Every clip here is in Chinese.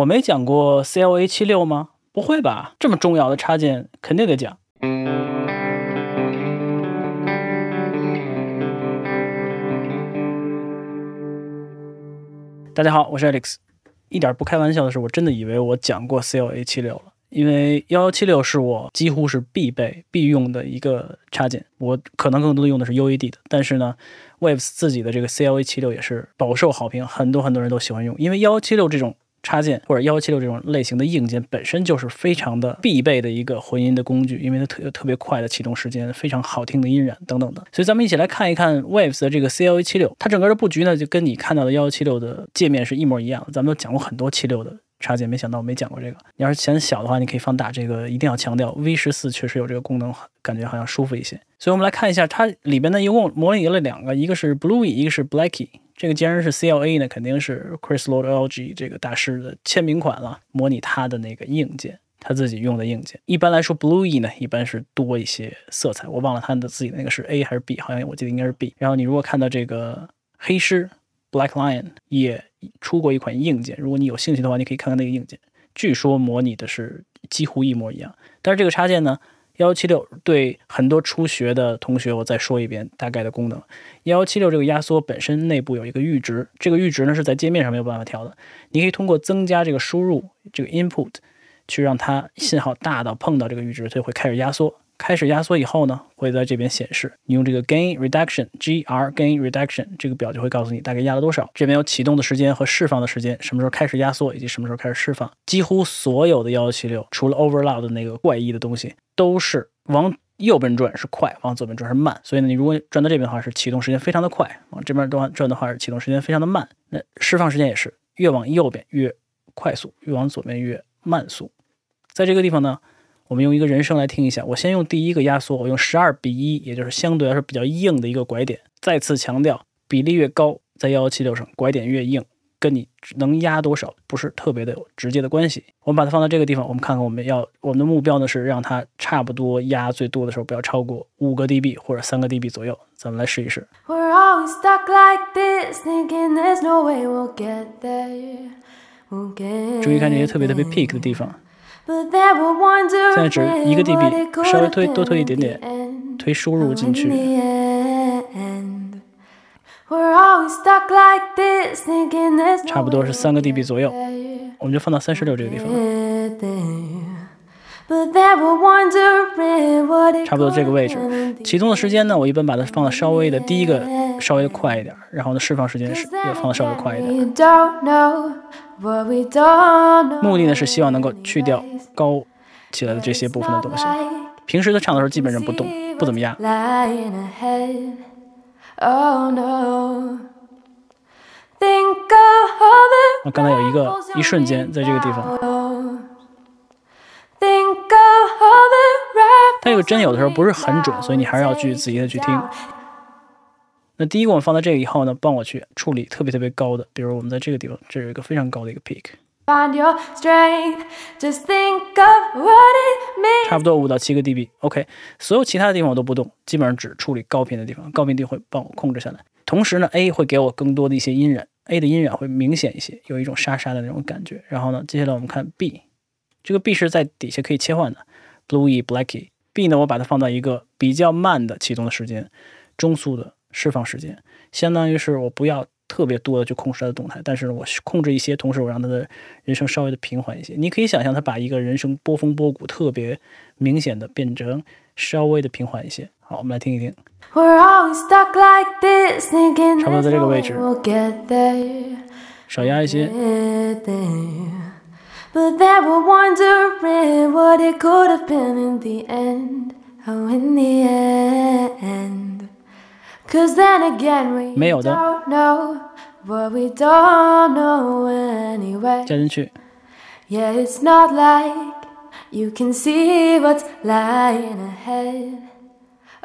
我没讲过 CLA 七六吗？不会吧，这么重要的插件肯定得讲。大家好，我是 Alex。一点不开玩笑的是，我真的以为我讲过 CLA 七六了，因为幺幺七六是我几乎是必备必用的一个插件。我可能更多的用的是 u a d 的，但是呢，Waves 自己的这个 CLA 七六也是饱受好评，很多很多人都喜欢用，因为幺七六这种。插件或者幺七六这种类型的硬件本身就是非常的必备的一个混音的工具，因为它特特别快的启动时间，非常好听的音染等等的。所以咱们一起来看一看 Waves 的这个 CL 七六，它整个的布局呢就跟你看到的幺七六的界面是一模一样。咱们都讲过很多七六的插件，没想到我没讲过这个。你要是嫌小的话，你可以放大这个。一定要强调 V 十四确实有这个功能，感觉好像舒服一些。所以我们来看一下它里边呢一共模拟了两个，一个是 Bluey，一个是 Blacky。这个既然是 CLA 呢，肯定是 Chris Lord l g 这个大师的签名款了，模拟他的那个硬件，他自己用的硬件。一般来说，Blue E 呢一般是多一些色彩，我忘了他的自己的那个是 A 还是 B，好像我记得应该是 B。然后你如果看到这个黑狮 Black Lion 也出过一款硬件，如果你有兴趣的话，你可以看看那个硬件，据说模拟的是几乎一模一样。但是这个插件呢？幺七六对很多初学的同学，我再说一遍大概的功能。幺七六这个压缩本身内部有一个阈值，这个阈值呢是在界面上没有办法调的。你可以通过增加这个输入这个 input 去让它信号大到碰到这个阈值，它就会开始压缩。开始压缩以后呢，会在这边显示你用这个 gain reduction gr gain reduction 这个表就会告诉你大概压了多少。这边有启动的时间和释放的时间，什么时候开始压缩以及什么时候开始释放。几乎所有的幺七六除了 overloud 那个怪异的东西。都是往右边转是快，往左边转是慢。所以呢，你如果转到这边的话，是启动时间非常的快；往这边的话转的话，启动时间非常的慢。那释放时间也是越往右边越快速，越往左边越慢速。在这个地方呢，我们用一个人声来听一下。我先用第一个压缩，我用十二比一，也就是相对来说比较硬的一个拐点。再次强调，比例越高，在幺幺七六上拐点越硬。跟你能压多少不是特别的直接的关系，我们把它放到这个地方，我们看看我们要我们的目标呢是让它差不多压最多的时候不要超过五个 dB 或者三个 dB 左右，咱们来试一试。注意看这些特别特别 peak 的地方，现在只一个 dB，稍微推多推一点点，推输入进去。差不多是三个 dB 左右，我们就放到三十六这个地方。差不多这个位置。启动的时间呢，我一般把它放的稍微的，第一个稍微快一点，然后呢释放时间是也放的稍微快一点。目的呢是希望能够去掉高起来的这些部分的东西。平时在唱的时候基本上不动，不怎么样。我刚才有一个一瞬间在这个地方，它个真有的时候不是很准，所以你还是要去仔细的去听。那第一个我们放在这个以后呢，帮我去处理特别特别高的，比如我们在这个地方，这有一个非常高的一个 peak，差不多五到七个 dB，OK，所有其他的地方我都不动，基本上只处理高频的地方，高频方会帮我控制下来。同时呢，A 会给我更多的一些音染，A 的音染会明显一些，有一种沙沙的那种感觉。然后呢，接下来我们看 B，这个 B 是在底下可以切换的，Bluey Blacky。B 呢，我把它放到一个比较慢的启动的时间，中速的释放时间，相当于是我不要特别多的去控制它的动态，但是我控制一些，同时我让它的人声稍微的平缓一些。你可以想象，它把一个人声波峰波谷特别明显的变成稍微的平缓一些。We're stuck like this, 好，我们来听一听。差不多在这个位置，少压一些。But they were wondering what it could have been in the end. Oh, in the end. Cause then again, we do not know what we don't know anyway. Yeah, it's not like you can see what's lying ahead.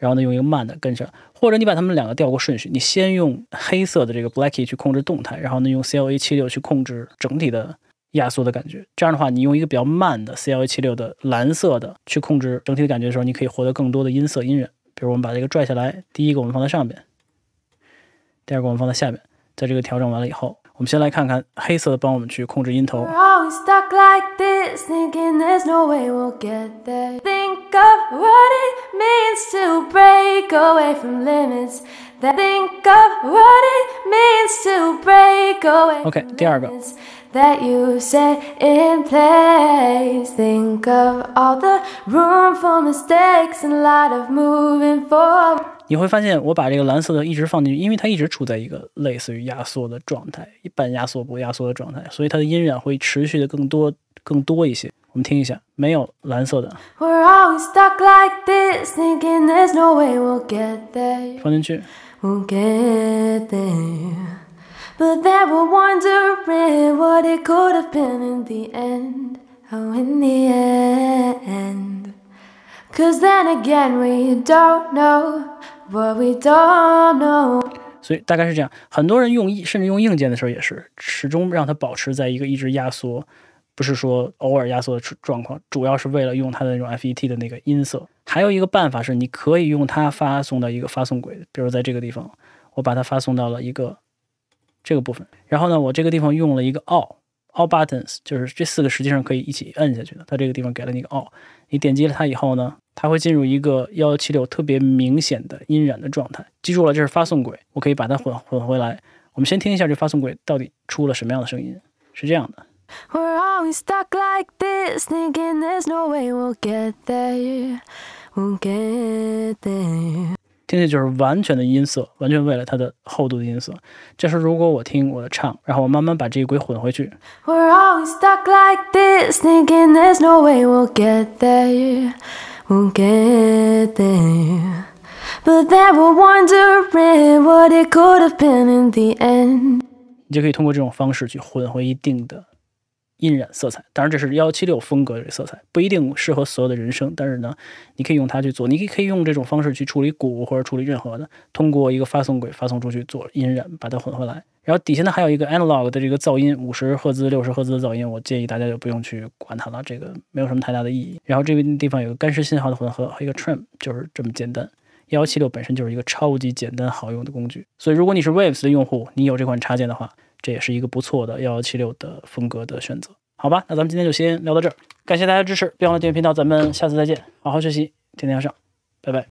然后呢，用一个慢的跟着，或者你把它们两个调过顺序，你先用黑色的这个 Blacky 去控制动态，然后呢用 C L A 七六去控制整体的压缩的感觉。这样的话，你用一个比较慢的 C L A 七六的蓝色的去控制整体的感觉的时候，你可以获得更多的音色音染。比如我们把这个拽下来，第一个我们放在上面，第二个我们放在下面。在这个调整完了以后，我们先来看看黑色的帮我们去控制音头。Okay，that m limits i t h n of w h t it to means break a a w from okay, 第二个。你会发现我把这个蓝色的一直放进去，因为它一直处在一个类似于压缩的状态，一半压缩不压缩的状态，所以它的音染会持续的更多更多一些。我们听一下，没有蓝色的。放进去。But they were wondering what it could have been in the end. Oh, in the end. Cause then again, we don't know what we don't know. 所以大概是这样，很多人用甚至用硬件的时候也是，始终让它保持在一个一直压缩。不是说偶尔压缩的状况，主要是为了用它的那种 FET 的那个音色。还有一个办法是，你可以用它发送到一个发送轨，比如在这个地方，我把它发送到了一个这个部分。然后呢，我这个地方用了一个 All All Buttons，就是这四个实际上可以一起摁下去的。它这个地方给了你一个 All，你点击了它以后呢，它会进入一个幺幺七六特别明显的音染的状态。记住了，这是发送轨，我可以把它混混回来。我们先听一下这发送轨到底出了什么样的声音，是这样的。We're always stuck like this, thinking there's no way we'll get there, we'll get there. 听起就是完全的音色，完全为了它的厚度的音色。这是如果我听我的唱，然后我慢慢把这一轨混回去。We're always stuck like this, thinking there's no way we'll get there, we'll get there. But then we're wondering what it could have been in the end. 你就可以通过这种方式去混回一定的音染色彩，当然这是幺七六风格的色彩，不一定适合所有的人声，但是呢，你可以用它去做，你可以用这种方式去处理鼓或者处理任何的，通过一个发送轨发送出去做音染，把它混回来。然后底下呢还有一个 analog 的这个噪音，五十赫兹、六十赫兹的噪音，我建议大家就不用去管它了，这个没有什么太大的意义。然后这个地方有个干湿信号的混合和一个 trim，就是这么简单。幺七六本身就是一个超级简单好用的工具，所以如果你是 Waves 的用户，你有这款插件的话。这也是一个不错的幺幺七六的风格的选择，好吧，那咱们今天就先聊到这儿，感谢大家支持，别忘了订阅频道，咱们下次再见，好好学习，天天向上，拜拜。